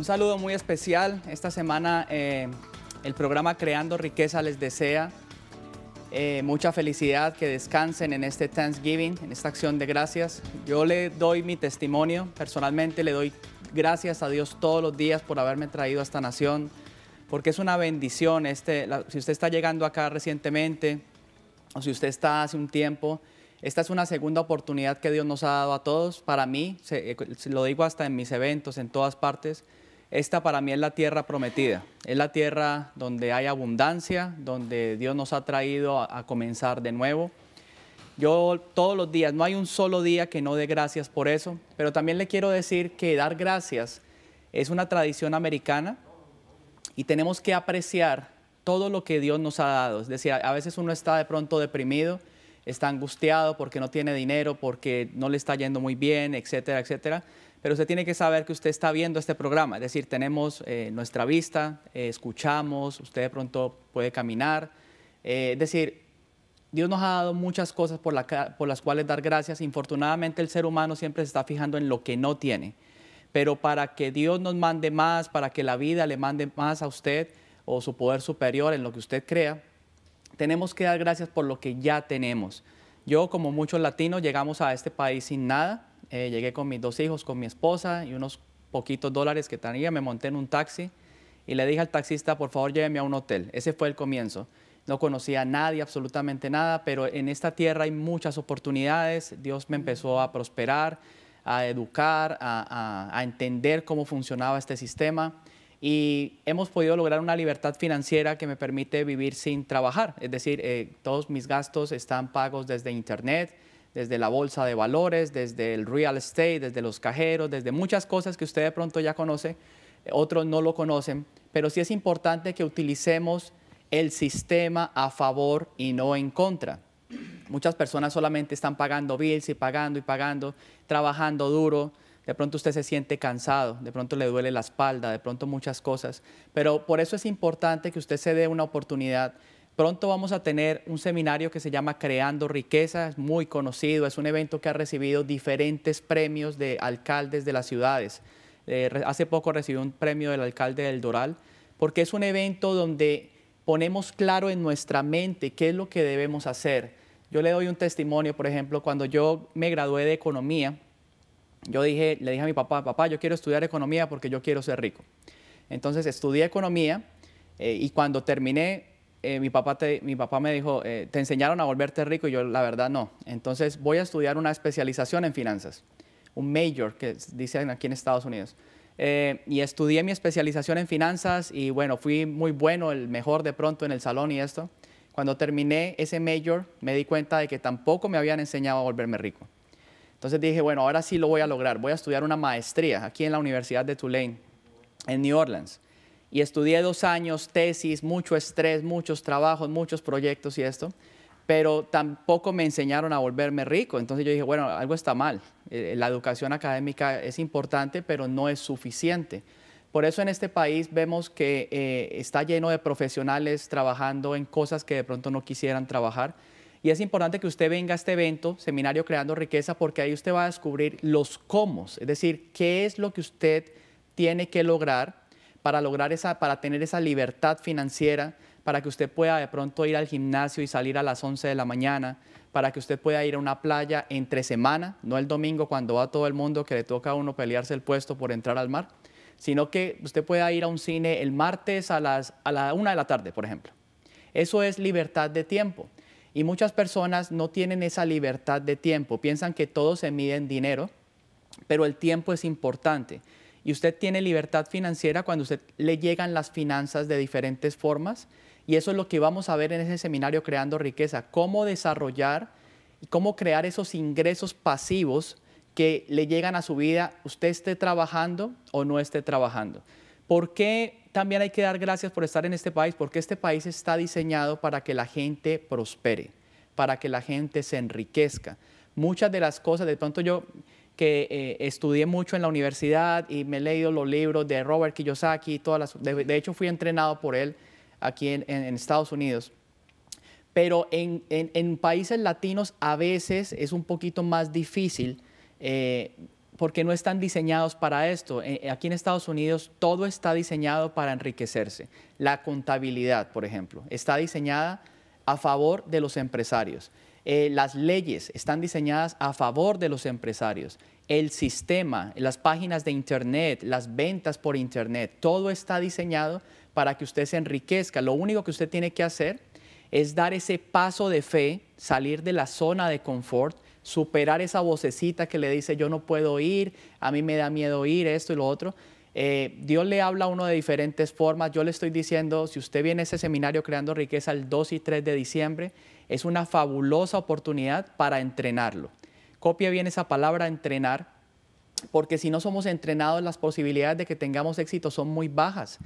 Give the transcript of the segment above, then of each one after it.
Un saludo muy especial. Esta semana eh, el programa Creando Riqueza les desea eh, mucha felicidad, que descansen en este Thanksgiving, en esta acción de gracias. Yo le doy mi testimonio, personalmente le doy gracias a Dios todos los días por haberme traído a esta nación, porque es una bendición. Este, si usted está llegando acá recientemente o si usted está hace un tiempo, esta es una segunda oportunidad que Dios nos ha dado a todos. Para mí, eh, lo digo hasta en mis eventos, en todas partes, esta para mí es la tierra prometida, es la tierra donde hay abundancia, donde Dios nos ha traído a, comenzar de nuevo. Yo todos los días, no hay un solo día que no dé gracias por eso, pero también le quiero decir que dar gracias es una tradición americana y tenemos que apreciar todo lo que Dios nos ha dado. Es decir, a veces uno está de pronto deprimido, está angustiado porque no tiene dinero, porque no le está yendo muy bien, etcétera, etcétera. Pero usted tiene que saber que usted está viendo este programa, es decir, tenemos eh, nuestra vista, eh, escuchamos, usted de pronto puede caminar. Eh, es decir, Dios nos ha dado muchas cosas por, por las cuales dar gracias. Infortunadamente el ser humano siempre se está fijando en lo que no tiene. Pero para que Dios nos mande más, para que la vida le mande más a usted o su poder superior en lo que usted crea, tenemos que dar gracias por lo que ya tenemos. Yo, como muchos latinos, llegamos a este país sin nada eh, llegué con mis dos hijos, con mi esposa y unos poquitos dólares que tenía. Me monté en un taxi y le dije al taxista, por favor, lléveme a un hotel. Ese fue el comienzo. No conocía a nadie, absolutamente nada, pero en esta tierra hay muchas oportunidades. Dios me empezó a prosperar, a educar, a, entender cómo funcionaba este sistema y hemos podido lograr una libertad financiera que me permite vivir sin trabajar. Es decir, eh, todos mis gastos están pagos desde Internet desde la bolsa de valores, desde el real estate, desde los cajeros, desde muchas cosas que usted de pronto ya conoce, eh, otros no lo conocen, pero sí es importante que utilicemos el sistema a favor y no en contra. Muchas personas solamente están pagando bills y pagando y pagando, trabajando duro. De pronto usted se siente cansado, de pronto le duele la espalda, de pronto muchas cosas. Pero por eso es importante que usted se dé una oportunidad Pronto vamos a tener un seminario que se llama Creando Riqueza, es muy conocido, es un evento que ha recibido diferentes premios de alcaldes de las ciudades. Eh, hace poco recibió un premio del alcalde del Doral, porque es un evento donde ponemos claro en nuestra mente qué es lo que debemos hacer. Yo le doy un testimonio, por ejemplo, cuando yo me gradué de economía, yo dije, le dije a mi papá, papá, yo quiero estudiar economía porque yo quiero ser rico. Entonces estudié economía eh, y cuando terminé eh, mi, papá me dijo, eh, te enseñaron a volverte rico y yo la verdad no. Entonces voy a estudiar una especialización en finanzas, un major que dicen aquí en Estados Unidos. Eh, y estudié mi especialización en finanzas y bueno, fui muy bueno, el mejor de pronto en el salón y esto. Cuando terminé ese major me di cuenta de que tampoco me habían enseñado a volverme rico. Entonces dije, bueno, ahora sí lo voy a lograr, voy a estudiar una maestría aquí en la Universidad de Tulane, en New Orleans y estudié dos años, tesis, mucho estrés, muchos trabajos, muchos proyectos y esto, pero tampoco me enseñaron a volverme rico. Entonces yo dije, bueno, algo está mal. Eh, la educación académica es importante, pero no es suficiente. Por eso en este país vemos que eh, está lleno de profesionales trabajando en cosas que de pronto no quisieran trabajar. Y es importante que usted venga a este evento, Seminario Creando Riqueza, porque ahí usted va a descubrir los cómo, es decir, qué es lo que usted tiene que lograr para lograr esa, para tener esa libertad financiera, para que usted pueda de pronto ir al gimnasio y salir a las 11 de la mañana, para que usted pueda ir a una playa entre semana, no el domingo cuando va todo el mundo que le toca a uno pelearse el puesto por entrar al mar, sino que usted pueda ir a un cine el martes a las a la una de la tarde, por ejemplo. Eso es libertad de tiempo. Y muchas personas no tienen esa libertad de tiempo, piensan que todo se mide en dinero, pero el tiempo es importante y usted tiene libertad financiera cuando usted le llegan las finanzas de diferentes formas. Y eso es lo que vamos a ver en ese seminario Creando Riqueza, cómo desarrollar y cómo crear esos ingresos pasivos que le llegan a su vida, usted esté trabajando o no esté trabajando. ¿Por qué también hay que dar gracias por estar en este país? Porque este país está diseñado para que la gente prospere, para que la gente se enriquezca. Muchas de las cosas, de pronto yo que eh, estudié mucho en la universidad y me he leído los libros de Robert Kiyosaki, todas de, hecho fui entrenado por él aquí en, Estados Unidos. Pero en, países latinos a veces es un poquito más difícil eh, porque no están diseñados para esto. Eh, aquí en Estados Unidos todo está diseñado para enriquecerse. La contabilidad, por ejemplo, está diseñada a favor de los empresarios. Eh, las leyes están diseñadas a favor de los empresarios. El sistema, las páginas de Internet, las ventas por Internet, todo está diseñado para que usted se enriquezca. Lo único que usted tiene que hacer es dar ese paso de fe, salir de la zona de confort, superar esa vocecita que le dice yo no puedo ir, a mí me da miedo ir, esto y lo otro. Eh, Dios le habla a uno de diferentes formas. Yo le estoy diciendo, si usted viene a ese seminario Creando Riqueza el 2 y 3 de diciembre, es una fabulosa oportunidad para entrenarlo. Copia bien esa palabra, entrenar, porque si no somos entrenados, las posibilidades de que tengamos éxito son muy bajas.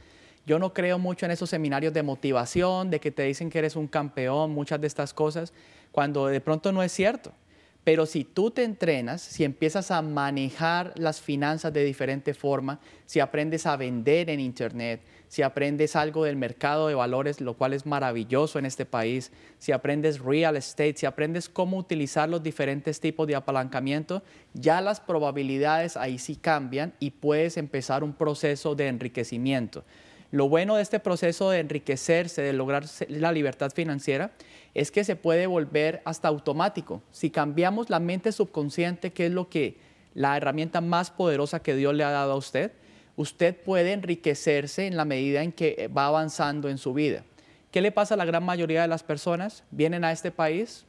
Yo no creo mucho en esos seminarios de motivación, de que te dicen que eres un campeón, muchas de estas cosas, cuando de pronto no es cierto. Pero si tú te entrenas, si empiezas a manejar las finanzas de diferente forma, si aprendes a vender en Internet, si aprendes algo del mercado de valores, lo cual es maravilloso en este país, si aprendes real estate, si aprendes cómo utilizar los diferentes tipos de apalancamiento, ya las probabilidades ahí sí cambian y puedes empezar un proceso de enriquecimiento. Lo bueno de este proceso de enriquecerse, de lograr la libertad financiera, es que se puede volver hasta automático. Si cambiamos la mente subconsciente, que es lo que la herramienta más poderosa que Dios le ha dado a usted, usted puede enriquecerse en la medida en que eh, va avanzando en su vida. ¿Qué le pasa a la gran mayoría de las personas? Vienen a este país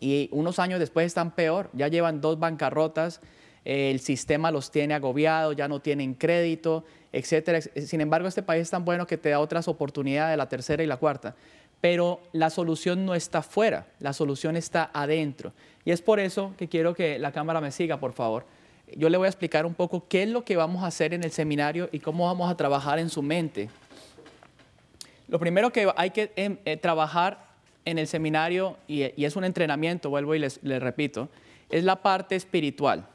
y unos años después están peor, ya llevan dos bancarrotas, el sistema los tiene agobiados, ya no tienen crédito, etcétera. Sin embargo, este país es tan bueno que te da otras oportunidades, la tercera y la cuarta. Pero la solución no está fuera, la solución está adentro. Y es por eso que quiero que la cámara me siga, por favor yo le voy a explicar un poco qué es lo que vamos a hacer en el seminario y cómo vamos a trabajar en su mente. Lo primero que hay que em, eh, trabajar en el seminario, y, es un entrenamiento, vuelvo y les, repito, es la parte espiritual.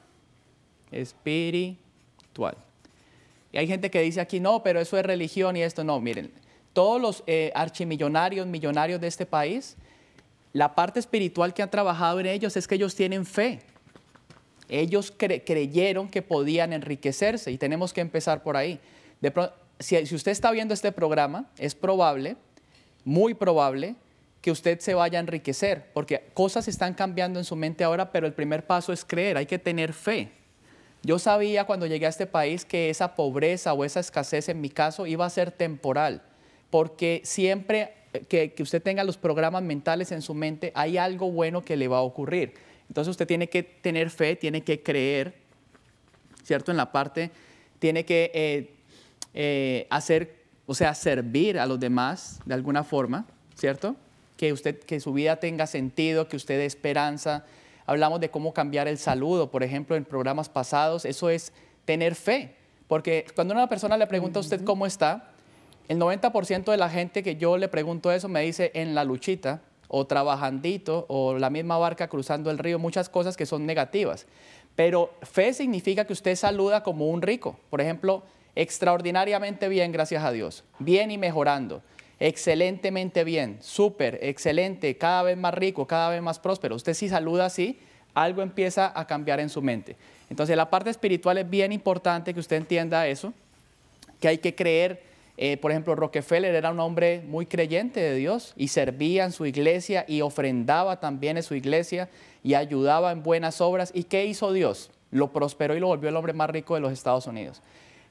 Espiritual. Y hay gente que dice aquí, no, pero eso es religión y esto no. Miren, todos los eh, archimillonarios, millonarios de este país, la parte espiritual que han trabajado en ellos es que ellos tienen fe. Ellos creyeron que podían enriquecerse y tenemos que empezar por ahí. si, usted está viendo este programa, es probable, muy probable, que usted se vaya a enriquecer, porque cosas están cambiando en su mente ahora, pero el primer paso es creer, hay que tener fe. Yo sabía cuando llegué a este país que esa pobreza o esa escasez en mi caso iba a ser temporal, porque siempre eh, que usted tenga los programas mentales en su mente, hay algo bueno que le va a ocurrir. Entonces usted tiene que tener fe, tiene que creer, ¿cierto? En la parte, tiene que eh, eh, hacer, o sea, servir a los demás de alguna forma, ¿cierto? Que, usted, que su vida tenga sentido, que usted dé esperanza. Hablamos de cómo cambiar el saludo, por ejemplo, en programas pasados. Eso es tener fe, porque cuando una persona le pregunta a usted cómo está, el 90% de la gente que yo le pregunto eso me dice en la luchita, o trabajandito o la misma barca cruzando el río, muchas cosas que son negativas. Pero fe significa que usted saluda como un rico. Por ejemplo, extraordinariamente bien, gracias a Dios. Bien y mejorando. Excelentemente bien, súper, excelente, cada vez más rico, cada vez más próspero. Usted si saluda así, algo empieza a cambiar en su mente. Entonces la parte espiritual es bien importante que usted entienda eso, que hay que creer eh, por ejemplo, Rockefeller era un hombre muy creyente de Dios y servía en su iglesia y ofrendaba también en su iglesia y ayudaba en buenas obras. ¿Y qué hizo Dios? Lo prosperó y lo volvió el hombre más rico de los Estados Unidos.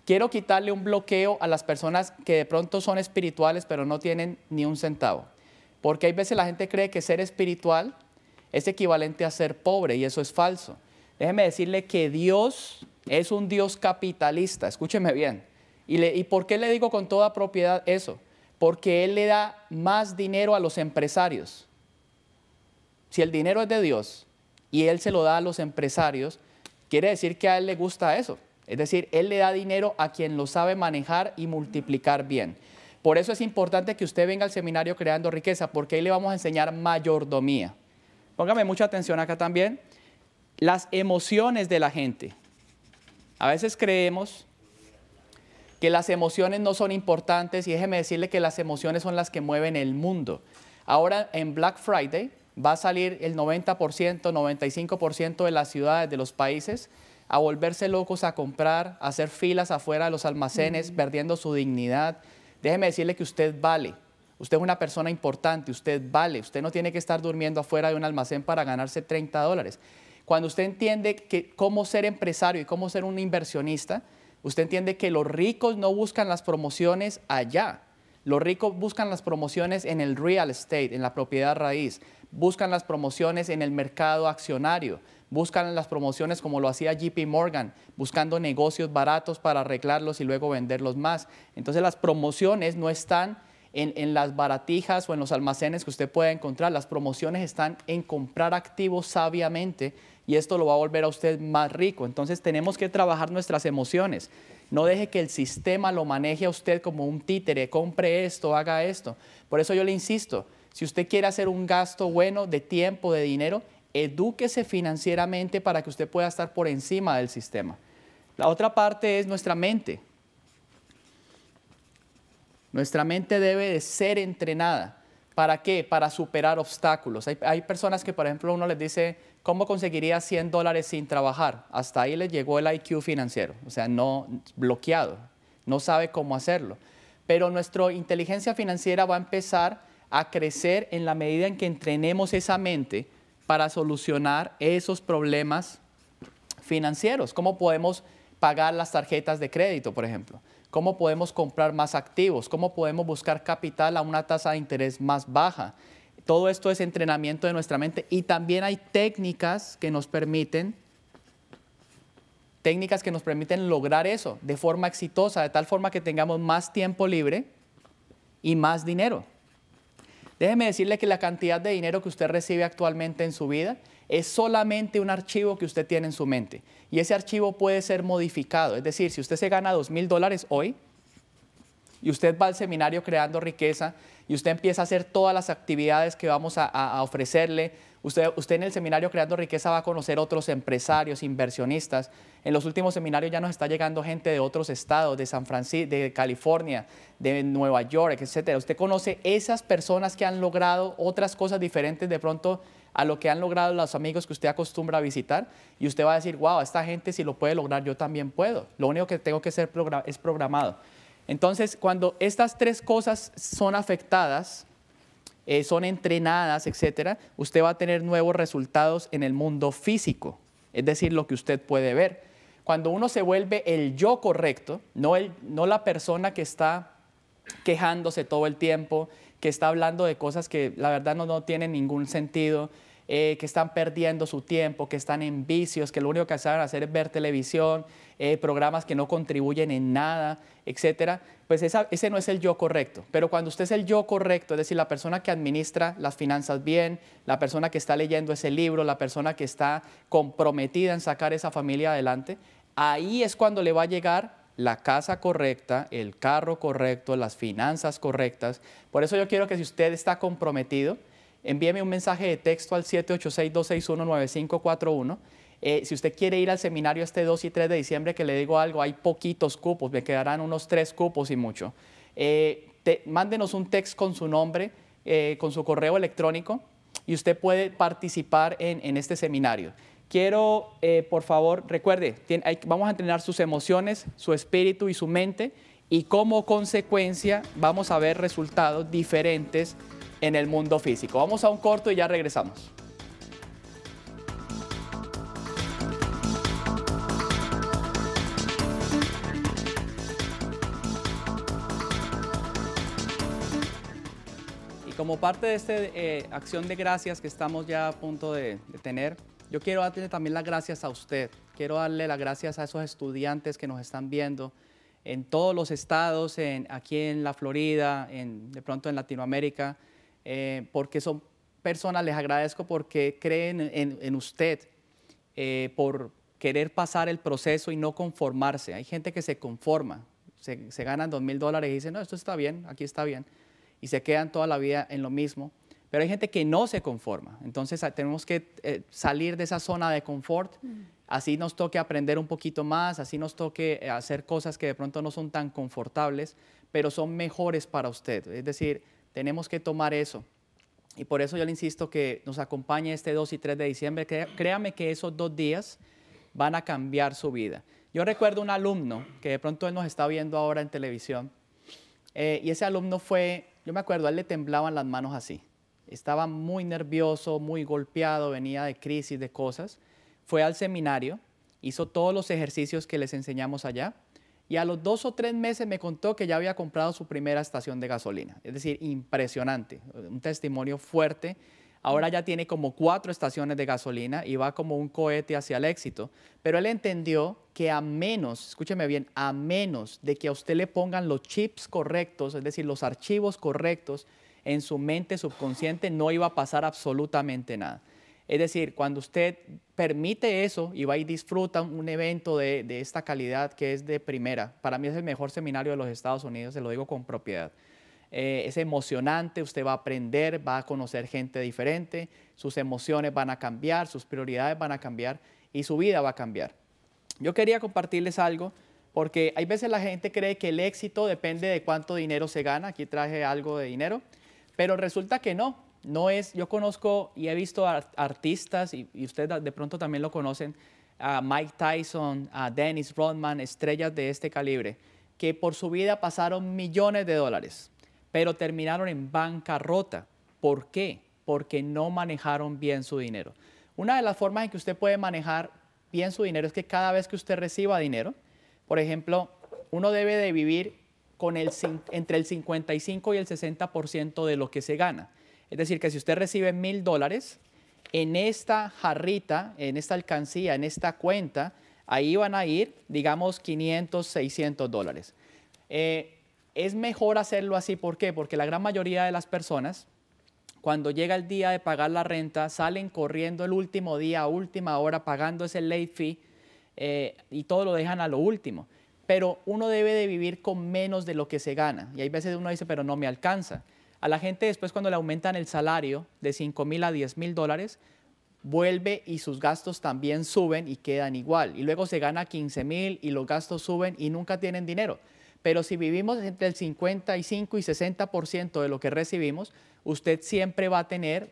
Quiero quitarle un bloqueo a las personas que de pronto son espirituales pero no tienen ni un centavo. Porque hay veces la gente cree que ser espiritual es equivalente a ser pobre y eso es falso. Déjeme decirle que Dios es un Dios capitalista, escúcheme bien. ¿Y, por qué le digo con toda propiedad eso? Porque Él le da más dinero a los empresarios. Si el dinero es de Dios y Él se lo da a los empresarios, quiere decir que a Él le gusta eso. Es decir, Él le da dinero a quien lo sabe manejar y multiplicar bien. Por eso es importante que usted venga al seminario creando riqueza, porque ahí le vamos a enseñar mayordomía. Póngame mucha atención acá también. Las emociones de la gente. A veces creemos que las emociones no son importantes y déjeme decirle que las emociones son las que mueven el mundo. Ahora en Black Friday va a salir el 90%, 95% de las ciudades, de los países, a volverse locos a comprar, a hacer filas afuera de los almacenes, perdiendo su dignidad. Déjeme decirle que usted vale. Usted es una persona importante, usted vale, usted no tiene que estar durmiendo afuera de un almacén para ganarse 30 dólares. Cuando usted entiende que cómo ser empresario y cómo ser un inversionista, Usted entiende que los ricos no buscan las promociones allá. Los ricos buscan las promociones en el real estate, en la propiedad raíz. Buscan las promociones en el mercado accionario. Buscan las promociones como lo hacía JP Morgan, buscando negocios baratos para arreglarlos y luego venderlos más. Entonces las promociones no están en, las baratijas o en los almacenes que usted pueda encontrar. Las promociones están en comprar activos sabiamente y esto lo va a volver a usted más rico. Entonces tenemos que trabajar nuestras emociones. No deje que el sistema lo maneje a usted como un títere, compre esto, haga esto. Por eso yo le insisto, si usted quiere hacer un gasto bueno de tiempo, de dinero, edúquese financieramente para que usted pueda estar por encima del sistema. La otra parte es nuestra mente. Nuestra mente debe de ser entrenada. ¿Para qué? Para superar obstáculos. Hay, hay personas que, por ejemplo, uno les dice, ¿cómo conseguiría 100 dólares sin trabajar? Hasta ahí le llegó el IQ financiero, o sea, no bloqueado, no sabe cómo hacerlo. Pero nuestra inteligencia financiera va a empezar a crecer en la medida en que entrenemos esa mente para solucionar esos problemas financieros. ¿Cómo podemos pagar las tarjetas de crédito, por ejemplo? ¿Cómo podemos comprar más activos? ¿Cómo podemos buscar capital a una tasa de interés más baja? Todo esto es entrenamiento de nuestra mente y también hay técnicas que nos permiten técnicas que nos permiten lograr eso de forma exitosa, de tal forma que tengamos más tiempo libre y más dinero. Déjeme decirle que la cantidad de dinero que usted recibe actualmente en su vida es solamente un archivo que usted tiene en su mente. Y ese archivo puede ser modificado. Es decir, si usted se gana dos mil dólares hoy, y usted va al seminario creando riqueza y usted empieza a hacer todas las actividades que vamos a, ofrecerle. Usted, usted en el seminario Creando Riqueza va a conocer otros empresarios, inversionistas. En los últimos seminarios ya nos está llegando gente de otros estados, de San Francisco, de California, de Nueva York, etc. Usted conoce esas personas que han logrado otras cosas diferentes de pronto a lo que han logrado los amigos que usted acostumbra a visitar y usted va a decir, wow, esta gente si lo puede lograr, yo también puedo. Lo único que tengo que ser es programado. Entonces, cuando estas tres cosas son afectadas, eh, son entrenadas, etcétera, usted va a tener nuevos resultados en el mundo físico, es decir, lo que usted puede ver. Cuando uno se vuelve el yo correcto, no, no la persona que está quejándose todo el tiempo, que está hablando de cosas que la verdad no, no tienen ningún sentido, eh, que están perdiendo su tiempo, que están en vicios, que lo único que saben hacer es ver televisión, eh, programas que no contribuyen en nada, etcétera, pues ese no es el yo correcto. Pero cuando usted es el yo correcto, es decir, la persona que administra las finanzas bien, la persona que está leyendo ese libro, la persona que está comprometida en sacar esa familia adelante, ahí es cuando le va a llegar la casa correcta, el carro correcto, las finanzas correctas. Por eso yo quiero que si usted está comprometido, envíeme un mensaje de texto al 786-261-9541. Eh, si usted quiere ir al seminario este 2 y 3 de diciembre, que le digo algo, hay poquitos cupos, me quedarán unos tres cupos y mucho. Eh, mándenos un texto con su nombre, eh, con su correo electrónico y usted puede participar en, este seminario. Quiero, por favor, recuerde, vamos a entrenar sus emociones, su espíritu y su mente y como consecuencia vamos a ver resultados diferentes en el mundo físico. Vamos a un corto y ya regresamos. Y Como parte de esta eh, acción de gracias que estamos ya a punto de, tener, yo quiero darle también las gracias a usted. Quiero darle las gracias a esos estudiantes que nos están viendo en todos los estados, aquí en la Florida, de pronto en Latinoamérica. Eh, porque son personas, les agradezco porque creen en, usted, eh, por querer pasar el proceso y no conformarse. Hay gente que se conforma, se, ganan dos mil dólares y dicen, no, esto está bien, aquí está bien, y se quedan toda la vida en lo mismo. Pero hay gente que no se conforma. Entonces ah, tenemos que eh, salir de esa zona de confort. Mm. Así nos toque aprender un poquito más, así nos toque hacer cosas que de pronto no son tan confortables, pero son mejores para usted. Es decir, tenemos que tomar eso. Y por eso yo le insisto que nos acompañe este 2 y 3 de diciembre. Créame que esos dos días van a cambiar su vida. Yo recuerdo un alumno que de pronto él nos está viendo ahora en televisión. Eh, y ese alumno fue, yo me acuerdo, a él le temblaban las manos así. Estaba muy nervioso, muy golpeado, venía de crisis, de cosas. Fue al seminario, hizo todos los ejercicios que les enseñamos allá y a los dos o tres meses me contó que ya había comprado su primera estación de gasolina. Es decir, impresionante, un testimonio fuerte. Ahora ya tiene como cuatro estaciones de gasolina y va como un cohete hacia el éxito. Pero él entendió que a menos, escúcheme bien, a menos de que a usted le pongan los chips correctos, es decir, los archivos correctos en su mente subconsciente, no iba a pasar absolutamente nada. Es decir, cuando usted permite eso y va y disfruta un evento de, esta calidad que es de primera, para mí es el mejor seminario de los Estados Unidos, se lo digo con propiedad. Eh, es emocionante, usted va a aprender, va a conocer gente diferente, sus emociones van a cambiar, sus prioridades van a cambiar y su vida va a cambiar. Yo quería compartirles algo porque hay veces la gente cree que el éxito depende de cuánto dinero se gana, aquí traje algo de dinero, pero resulta que no, no es, yo conozco y he visto artistas, y, ustedes de pronto también lo conocen, a Mike Tyson, a Dennis Rodman, estrellas de este calibre, que por su vida pasaron millones de dólares, pero terminaron en bancarrota. ¿Por qué? Porque no manejaron bien su dinero. Una de las formas en que usted puede manejar bien su dinero es que cada vez que usted reciba dinero, por ejemplo, uno debe de vivir con el, entre el 55 y el 60% de lo que se gana. Es decir, que si usted recibe mil dólares, en esta jarrita, en esta alcancía, en esta cuenta, ahí van a ir, digamos, 500, 600 dólares. Eh, es mejor hacerlo así, ¿por qué? Porque la gran mayoría de las personas, cuando llega el día de pagar la renta, salen corriendo el último día, última hora, pagando ese late fee eh, y todo lo dejan a lo último. Pero uno debe de vivir con menos de lo que se gana. Y hay veces uno dice, pero no me alcanza. A la gente después cuando le aumentan el salario de 5 mil a 10 mil dólares, vuelve y sus gastos también suben y quedan igual. Y luego se gana 15 mil y los gastos suben y nunca tienen dinero. Pero si vivimos entre el 55 y 60% de lo que recibimos, usted siempre va a tener,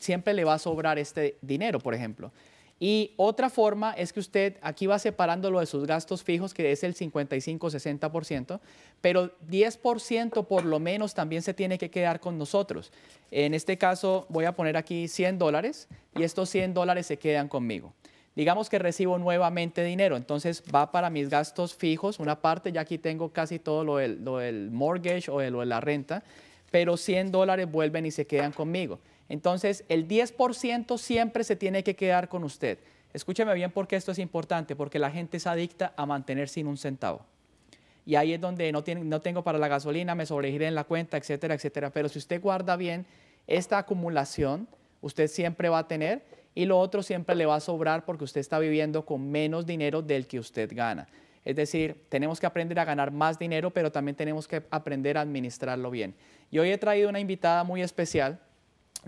siempre le va a sobrar este dinero, por ejemplo. Y otra forma es que usted aquí va separando lo de sus gastos fijos, que es el 55-60%, pero 10% por lo menos también se tiene que quedar con nosotros. En este caso voy a poner aquí 100 dólares y estos 100 dólares se quedan conmigo. Digamos que recibo nuevamente dinero, entonces va para mis gastos fijos, una parte, ya aquí tengo casi todo lo del, mortgage o lo de la renta, pero 100 dólares vuelven y se quedan conmigo. Entonces, el 10% siempre se tiene que quedar con usted. Escúcheme bien porque esto es importante, porque la gente es adicta a mantener sin un centavo. Y ahí es donde no, tengo para la gasolina, me sobregiré en la cuenta, etcétera, etcétera. Pero si usted guarda bien esta acumulación, usted siempre va a tener y lo otro siempre le va a sobrar porque usted está viviendo con menos dinero del que usted gana. Es decir, tenemos que aprender a ganar más dinero, pero también tenemos que aprender a administrarlo bien. Y hoy he traído una invitada muy especial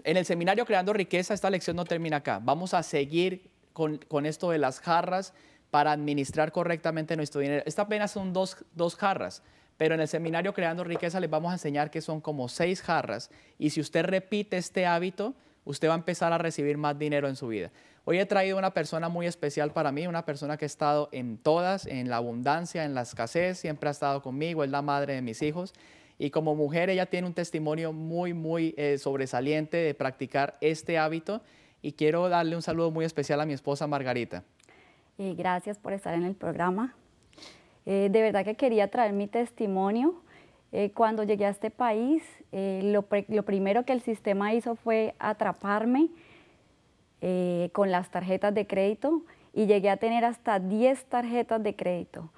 en el seminario Creando Riqueza esta lección no termina acá. Vamos a seguir con, esto de las jarras para administrar correctamente nuestro dinero. Estas apenas son dos, dos jarras, pero en el seminario Creando Riqueza les vamos a enseñar que son como seis jarras y si usted repite este hábito, usted va a empezar a recibir más dinero en su vida. Hoy he traído una persona muy especial para mí, una persona que ha estado en todas, en la abundancia, en la escasez, siempre ha estado conmigo, es la madre de mis hijos. Y como mujer ella tiene un testimonio muy, muy eh, sobresaliente de practicar este hábito. Y quiero darle un saludo muy especial a mi esposa Margarita. Eh, gracias por estar en el programa. Eh, de verdad que quería traer mi testimonio. cuando llegué a este país, lo, primero que el sistema hizo fue atraparme con las tarjetas de crédito y llegué a tener hasta 10 tarjetas de crédito.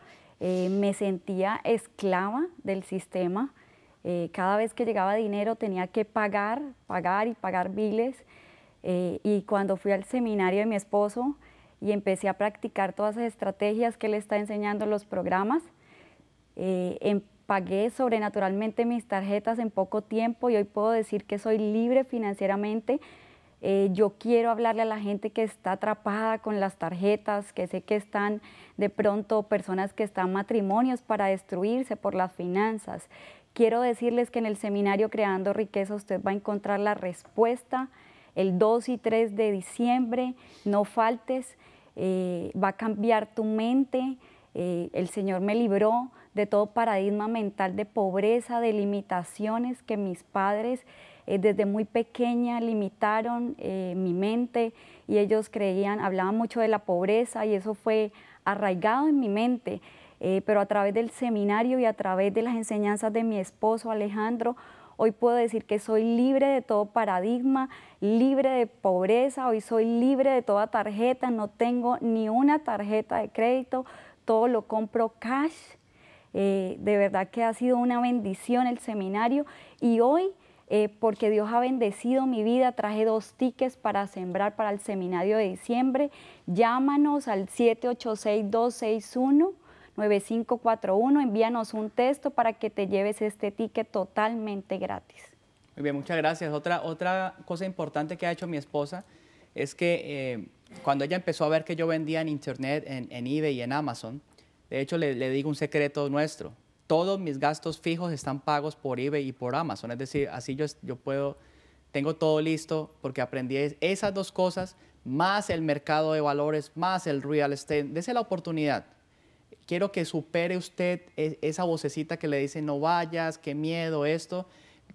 me sentía esclava del sistema eh, cada vez que llegaba dinero tenía que pagar, pagar y pagar biles. Eh, y cuando fui al seminario de mi esposo y empecé a practicar todas esas estrategias que él está enseñando en los programas, eh, em, pagué sobrenaturalmente mis tarjetas en poco tiempo y hoy puedo decir que soy libre financieramente. yo quiero hablarle a la gente que está atrapada con las tarjetas, que sé que están de pronto personas que están matrimonios para destruirse por las finanzas, Quiero decirles que en el seminario Creando Riqueza usted va a encontrar la respuesta el 2 y 3 de diciembre, no faltes, eh, va a cambiar tu mente, eh, el Señor me libró de todo paradigma mental de pobreza, de limitaciones que mis padres eh, desde muy pequeña limitaron mi mente y ellos creían, hablaban mucho de la pobreza y eso fue arraigado en mi mente. Eh, pero a través del seminario y a través de las enseñanzas de mi esposo Alejandro, Hoy puedo decir que soy libre de todo paradigma, libre de pobreza, hoy soy libre de toda tarjeta, no tengo ni una tarjeta de crédito, todo lo compro cash. Eh, de verdad que ha sido una bendición el seminario y hoy, eh, porque Dios ha bendecido mi vida, traje dos tickets para sembrar para el seminario de diciembre. Llámanos al 786-261. 9541. Envíanos un texto para que te lleves este ticket totalmente gratis. Muy bien, muchas gracias. Otra, otra cosa importante que ha hecho mi esposa es que eh, cuando ella empezó a ver que yo vendía en Internet, en, eBay y en Amazon, de hecho le, digo un secreto nuestro. Todos mis gastos fijos están pagos por eBay y por Amazon. Es decir, así yo, yo puedo tengo todo listo porque aprendí esas dos cosas, más el mercado de valores, más el real estate. Dese la oportunidad quiero que supere usted e, esa vocecita que le dice no vayas, qué miedo, esto.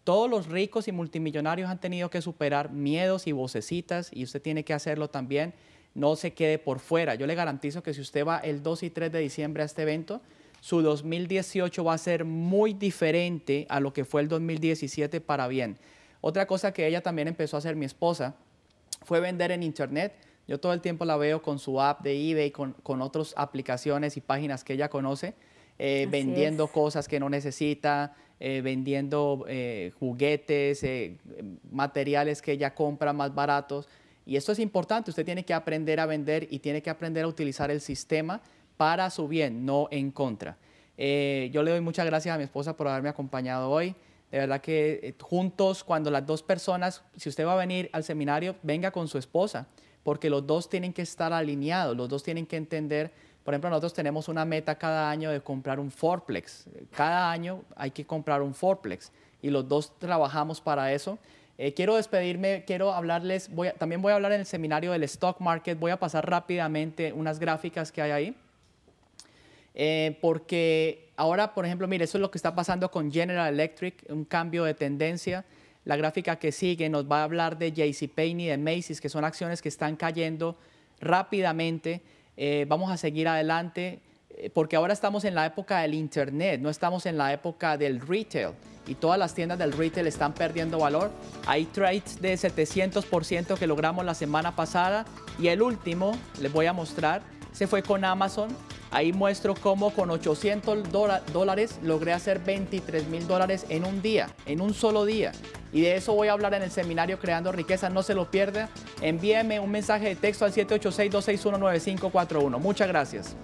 Todos los ricos y multimillonarios han tenido que superar miedos y vocecitas y usted tiene que hacerlo también. No se quede por fuera. Yo le garantizo que si usted va el 2 y 3 de diciembre a este evento, su 2018 va a ser muy diferente a lo que fue el 2017 para bien. Otra cosa que ella también empezó a hacer mi esposa fue vender en internet yo todo el tiempo la veo con su app de eBay, con, otras aplicaciones y páginas que ella conoce, eh, vendiendo cosas que no necesita, eh, vendiendo eh, juguetes, materiales que ella compra más baratos. Y esto es importante, usted tiene que aprender a vender y tiene que aprender a utilizar el sistema para su bien, no en contra. yo le doy muchas gracias a mi esposa por haberme acompañado hoy. De verdad que juntos, cuando las dos personas, si usted va a venir al seminario, venga con su esposa porque los dos tienen que estar alineados, los dos tienen que entender, por ejemplo, nosotros tenemos una meta cada año de comprar un fourplex, cada año hay que comprar un fourplex y los dos trabajamos para eso. Eh, quiero despedirme, quiero hablarles, voy también voy a hablar en el seminario del stock market, voy a pasar rápidamente unas gráficas que hay ahí, eh, porque ahora, por ejemplo, mire, eso es lo que está pasando con General Electric, un cambio de tendencia. La gráfica que sigue nos va a hablar de JCPenney y de Macy's, que son acciones que están cayendo rápidamente. Eh, vamos a seguir adelante eh, porque ahora estamos en la época del Internet, no estamos en la época del retail y todas las tiendas del retail están perdiendo valor. Hay trades de 700% que logramos la semana pasada y el último, les voy a mostrar, se fue con Amazon Ahí muestro cómo con 800 dólares logré hacer 23 mil dólares en un día, en un solo día. Y de eso voy a hablar en el seminario Creando Riqueza, no se lo pierda. Envíeme un mensaje de texto al 786-261-9541. Muchas gracias.